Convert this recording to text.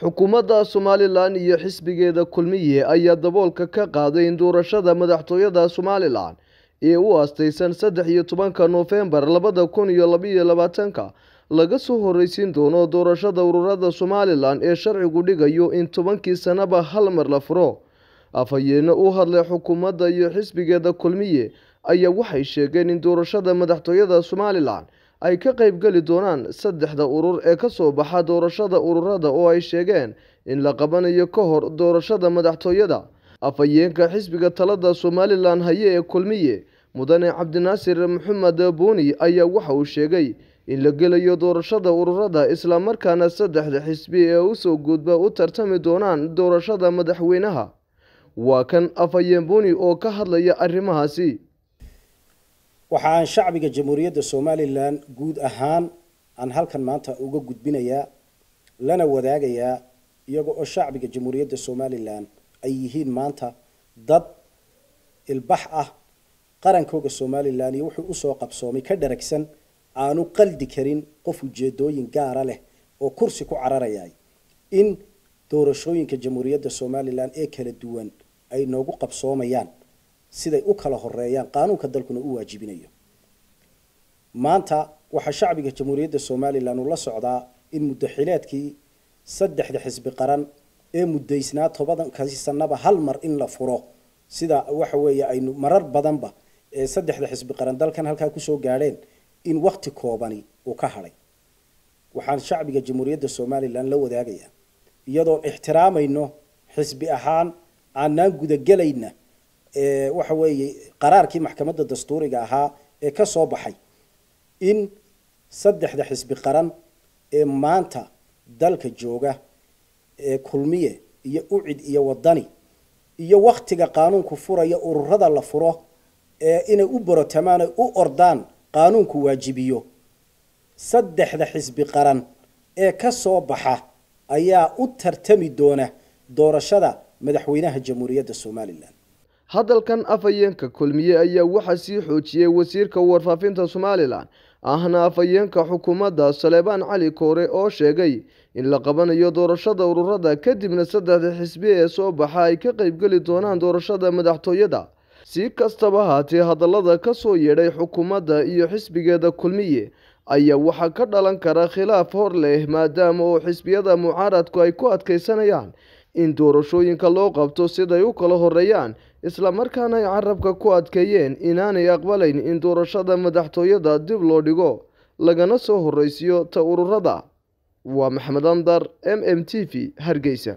xukuumadda somalilan iyo xisbigeeda kulmiye ayaa daboolka ka qaaday induurashada madaxtooyada somalilan ee u aastaysan saddex iyo tobanka noofembar labada kun iyo labaiyo labaatanka laga soo horreysiin doono doorashada ururada somalilan ee sharcigu dhigayo in tobankii sanaba hal mar la furo afhayeenno u hadlay xukuumadda iyo xisbigeeda kulmiye ayaa waxay sheegeen in doorashada madaxtooyada somalilan ay ka qaybgeli doonaan saddexda urur ee ka soo baxa doorashada ururada oo ay sheegeen in la qabanayo ka hor doorashada madaxtooyada afhayeenka xisbiga talada somalilan haye ee kulmiye mudane cabdinaasir moxamed buuni ayaa waxa uu sheegay in la gelayo doorashada ururada isla markaana saddexda xisbi ee usoo guudba u tartami doonaan doorashada madaxweynaha waa kan afhayeen buuni oo ka hadlaya arrimahaasi waxa shacbiga jamhuuriyadda somalilan guud ahaan aan halkan maanta uga gudbinayaa lana wadaagayaa iyaga oo shacbiga jamhuuriyadda somalilan ay yihiin maanta dad ilbax ah qarankooga somalilan iyo wuxuu usoo qabsoomay ka dharagsan aanu qaldi karin qof ujeedooyin gaara leh oo kursi ku cararayay in doorashooyinka jamhuuriyadda somalilan ee kala duwan ay noogu qabsoomayaan siday u kala horeeyaan qaanuunka dalkuna u waajibinayo maanta waxaa shacbiga jamhuuriyadda somalilan ula socdaa in muddaxileedkii saddexda xisbi qaran ee muddaysnaa tobankaasi sanaba hal mar in la furo sida waxa weeye aynu marar badanba ee saddexda xisbi qaran dalkan halkaa kusoo gaadheen in wakti koobani uu ka hadhay waxaan shacbiga jamhuuriyadda somalilan la wadaagayaa iyadoon ixtiraamayno xisbi ahaan aanaan gudagelayna waxa weeye qaraarkii maxkamadda dastuuriga ahaa ee ka soo baxay in saddexda xisbi qaran ee maanta dalka jooga ee kulmiye iyo ucid iyo wadani iyo wakhtiga qaanuunku furaya ururada la furo ee inay u barotamaan ay u ordaan qaanuunku waajibiyo saddexda xisbi qaran ee ka soo baxa ayaa u tartami doona doorashada madaxweynaha jamhuuriyadda somalilan hadalkan afhayeenka kulmiye ayaa waxaa sii xoojiyey wasiirka warfaafinta somalilan ahna afhayeenka xukuumadda saleebaan cali koore oo sheegay in la qabanayo doorashada ururada kadibna saddexda xisbi ee soo baxa ay ka qaybgeli doonaan doorashada madaxtooyada si kastaba haatee hadallada ka soo yeedhay xukuumadda iyo xisbigeeda kulmiye ayaa waxaa ka dhalan kara khilaaf hor leh maadaama oo xisbiyada mucaaradku ay ku adkaysanayaan in doorashooyinka loo qabto siday u kala horreeyaan isla markaana ay carabka ku adkeeyeen inaanay aqbalayn in doorashada madaxtooyada dib loo dhigo lagana soo horreysiiyo ta ururada waa maxamed andar m m t v hargeysa